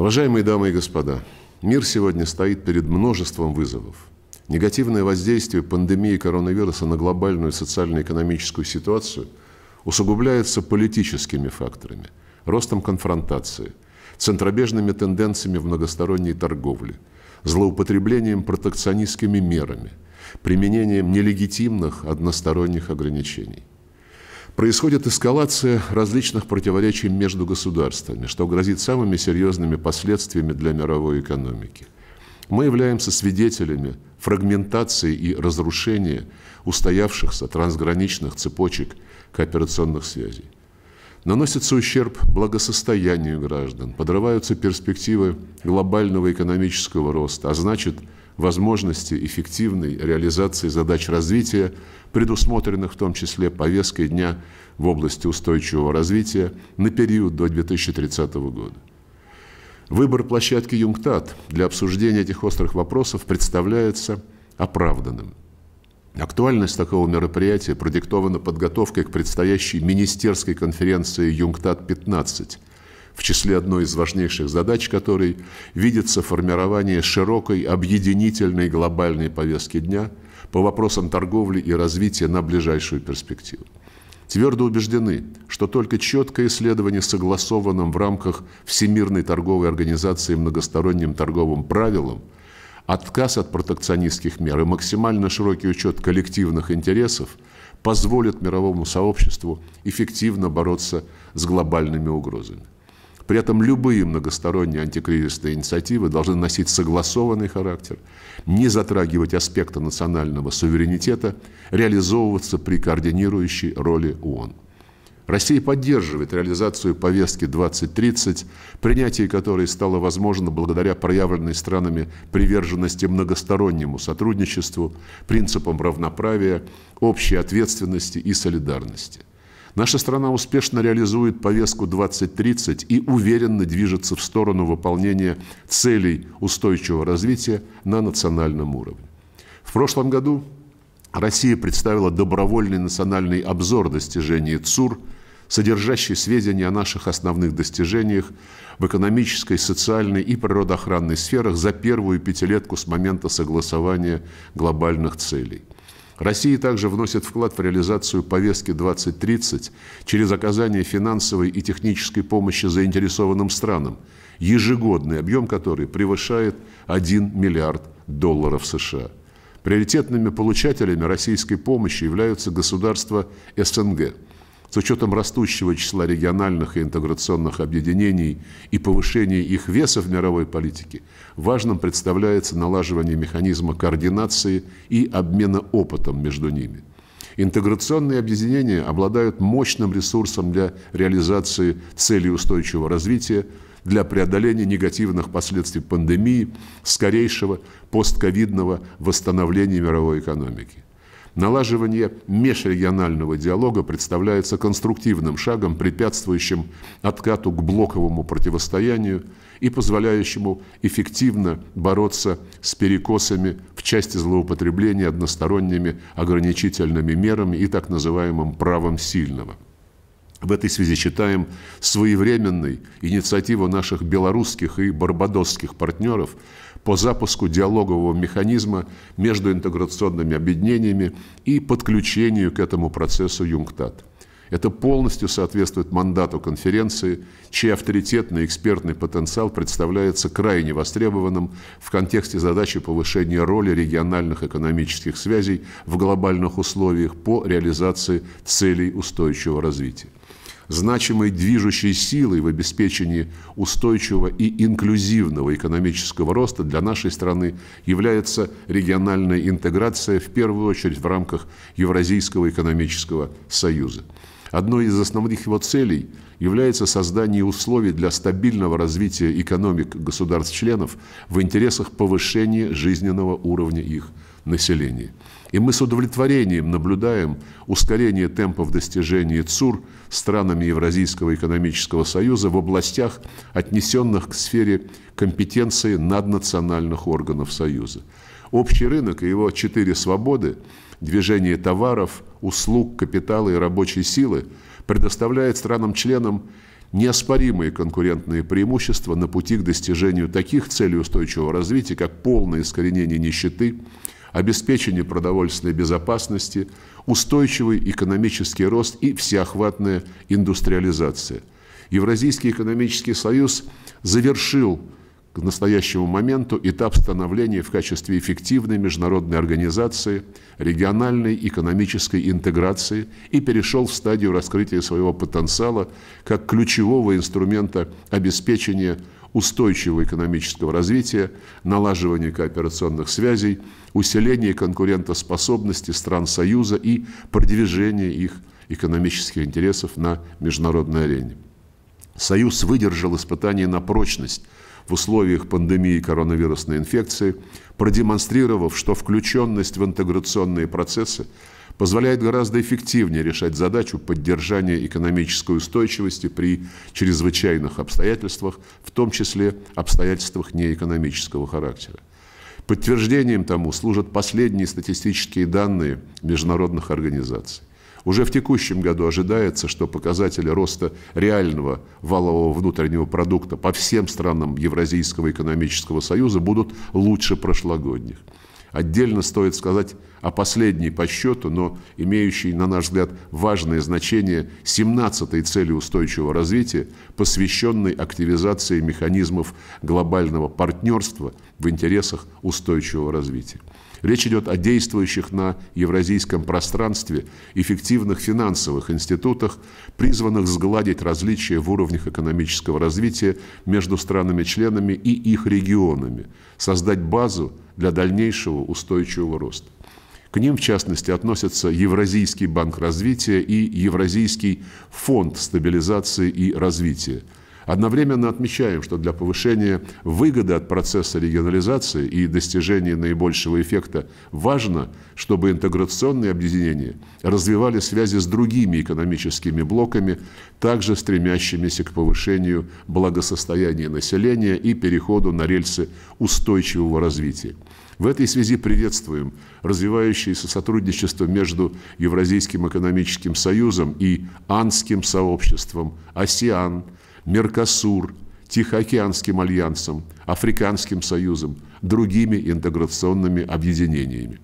Уважаемые дамы и господа, мир сегодня стоит перед множеством вызовов. Негативное воздействие пандемии коронавируса на глобальную социально-экономическую ситуацию усугубляется политическими факторами, ростом конфронтации, центробежными тенденциями в многосторонней торговле, злоупотреблением протекционистскими мерами, применением нелегитимных односторонних ограничений – происходит эскалация различных противоречий между государствами, что грозит самыми серьезными последствиями для мировой экономики. Мы являемся свидетелями фрагментации и разрушения устоявшихся трансграничных цепочек кооперационных связей. Наносится ущерб благосостоянию граждан, подрываются перспективы глобального экономического роста, а значит – возможности эффективной реализации задач развития, предусмотренных в том числе повесткой дня в области устойчивого развития на период до 2030 года. Выбор площадки Юнгтат для обсуждения этих острых вопросов представляется оправданным. Актуальность такого мероприятия продиктована подготовкой к предстоящей министерской конференции «Юнгтат-15», в числе одной из важнейших задач которой видится формирование широкой объединительной глобальной повестки дня по вопросам торговли и развития на ближайшую перспективу. Твердо убеждены, что только четкое исследование согласованным в рамках Всемирной торговой организации многосторонним торговым правилам отказ от протекционистских мер и максимально широкий учет коллективных интересов позволят мировому сообществу эффективно бороться с глобальными угрозами. При этом любые многосторонние антикризисные инициативы должны носить согласованный характер, не затрагивать аспекта национального суверенитета, реализовываться при координирующей роли ООН. Россия поддерживает реализацию повестки 2030, принятие которой стало возможно благодаря проявленной странами приверженности многостороннему сотрудничеству, принципам равноправия, общей ответственности и солидарности. Наша страна успешно реализует повестку 2030 и уверенно движется в сторону выполнения целей устойчивого развития на национальном уровне. В прошлом году Россия представила добровольный национальный обзор достижений ЦУР, содержащий сведения о наших основных достижениях в экономической, социальной и природоохранной сферах за первую пятилетку с момента согласования глобальных целей – Россия также вносит вклад в реализацию повестки 2030 через оказание финансовой и технической помощи заинтересованным странам, ежегодный объем которой превышает 1 миллиард долларов США. Приоритетными получателями российской помощи являются государства СНГ – с учетом растущего числа региональных и интеграционных объединений и повышения их веса в мировой политике, важным представляется налаживание механизма координации и обмена опытом между ними. Интеграционные объединения обладают мощным ресурсом для реализации целей устойчивого развития, для преодоления негативных последствий пандемии, скорейшего постковидного восстановления мировой экономики. Налаживание межрегионального диалога представляется конструктивным шагом, препятствующим откату к блоковому противостоянию и позволяющему эффективно бороться с перекосами в части злоупотребления односторонними ограничительными мерами и так называемым правом сильного. В этой связи считаем своевременной инициативу наших белорусских и барбадосских партнеров – по запуску диалогового механизма между интеграционными объединениями и подключению к этому процессу Юнктат. Это полностью соответствует мандату конференции, чей авторитетный экспертный потенциал представляется крайне востребованным в контексте задачи повышения роли региональных экономических связей в глобальных условиях по реализации целей устойчивого развития значимой движущей силой в обеспечении устойчивого и инклюзивного экономического роста для нашей страны является региональная интеграция в первую очередь в рамках Евразийского экономического союза. Одной из основных его целей является создание условий для стабильного развития экономик государств-членов в интересах повышения жизненного уровня их населения. И мы с удовлетворением наблюдаем ускорение темпов достижения ЦУР странами Евразийского экономического союза в областях, отнесенных к сфере компетенции наднациональных органов союза. Общий рынок и его четыре свободы – движение товаров, услуг, капитала и рабочей силы – предоставляет странам-членам неоспоримые конкурентные преимущества на пути к достижению таких целей устойчивого развития, как полное искоренение нищеты, обеспечение продовольственной безопасности, устойчивый экономический рост и всеохватная индустриализация. Евразийский экономический союз завершил к настоящему моменту этап становления в качестве эффективной международной организации, региональной экономической интеграции и перешел в стадию раскрытия своего потенциала как ключевого инструмента обеспечения устойчивого экономического развития, налаживания кооперационных связей, усиления конкурентоспособности стран Союза и продвижения их экономических интересов на международной арене. Союз выдержал испытание на прочность в условиях пандемии коронавирусной инфекции, продемонстрировав, что включенность в интеграционные процессы позволяет гораздо эффективнее решать задачу поддержания экономической устойчивости при чрезвычайных обстоятельствах, в том числе обстоятельствах неэкономического характера. Подтверждением тому служат последние статистические данные международных организаций. Уже в текущем году ожидается, что показатели роста реального валового внутреннего продукта по всем странам Евразийского экономического союза будут лучше прошлогодних – Отдельно стоит сказать о последней по счету, но имеющей, на наш взгляд, важное значение 17-й цели устойчивого развития, посвященной активизации механизмов глобального партнерства в интересах устойчивого развития. Речь идет о действующих на евразийском пространстве эффективных финансовых институтах, призванных сгладить различия в уровнях экономического развития между странами-членами и их регионами, создать базу, для дальнейшего устойчивого роста. К ним, в частности, относятся Евразийский банк развития и Евразийский фонд стабилизации и развития. Одновременно отмечаем, что для повышения выгоды от процесса регионализации и достижения наибольшего эффекта важно, чтобы интеграционные объединения развивали связи с другими экономическими блоками, также стремящимися к повышению благосостояния населения и переходу на рельсы устойчивого развития. В этой связи приветствуем развивающееся сотрудничество между Евразийским экономическим союзом и Анским сообществом, АСИАН, Меркосур, Тихоокеанским альянсом, Африканским союзом, другими интеграционными объединениями.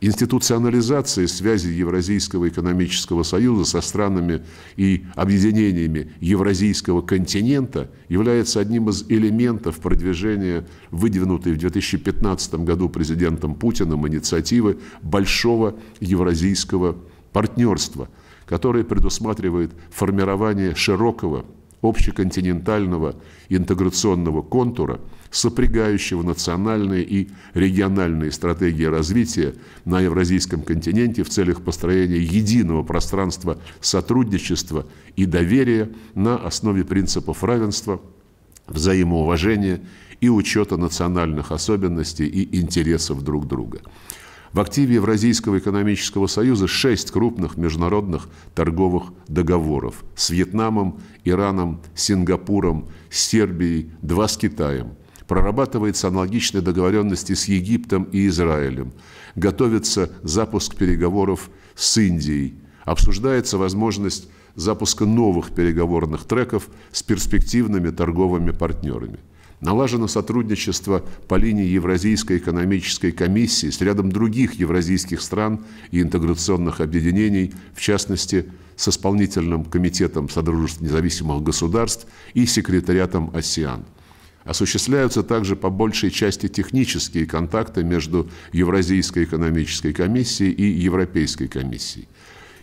Институционализация связи Евразийского экономического союза со странами и объединениями Евразийского континента является одним из элементов продвижения выдвинутой в 2015 году президентом Путиным инициативы Большого Евразийского партнерства, которое предусматривает формирование широкого общеконтинентального интеграционного контура, сопрягающего национальные и региональные стратегии развития на евразийском континенте в целях построения единого пространства сотрудничества и доверия на основе принципов равенства, взаимоуважения и учета национальных особенностей и интересов друг друга. В активе Евразийского экономического союза шесть крупных международных торговых договоров с Вьетнамом, Ираном, Сингапуром, Сербией, два с Китаем. Прорабатывается аналогичные договоренности с Египтом и Израилем. Готовится запуск переговоров с Индией. Обсуждается возможность запуска новых переговорных треков с перспективными торговыми партнерами. Налажено сотрудничество по линии Евразийской экономической комиссии с рядом других евразийских стран и интеграционных объединений, в частности, с исполнительным комитетом Содружества независимых государств и секретариатом Осиан. Осуществляются также по большей части технические контакты между Евразийской экономической комиссией и Европейской комиссией.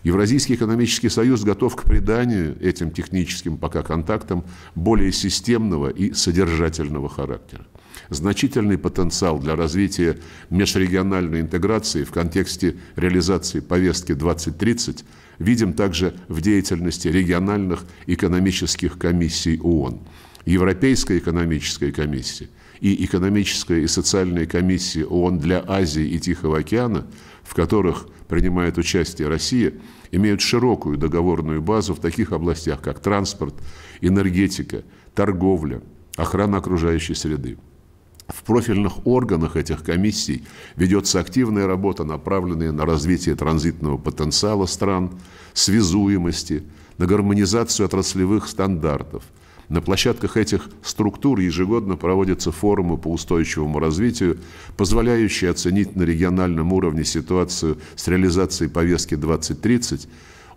Евразийский экономический союз готов к приданию этим техническим пока контактам более системного и содержательного характера. Значительный потенциал для развития межрегиональной интеграции в контексте реализации повестки 2030 видим также в деятельности региональных экономических комиссий ООН, Европейской экономической комиссии и экономической и социальной комиссии ООН для Азии и Тихого океана, в которых принимает участие Россия, имеют широкую договорную базу в таких областях, как транспорт, энергетика, торговля, охрана окружающей среды. В профильных органах этих комиссий ведется активная работа, направленная на развитие транзитного потенциала стран, связуемости, на гармонизацию отраслевых стандартов – на площадках этих структур ежегодно проводятся форумы по устойчивому развитию, позволяющие оценить на региональном уровне ситуацию с реализацией повестки 2030,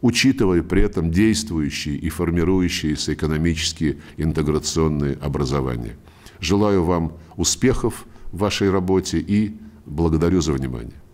учитывая при этом действующие и формирующиеся экономические интеграционные образования. Желаю вам успехов в вашей работе и благодарю за внимание.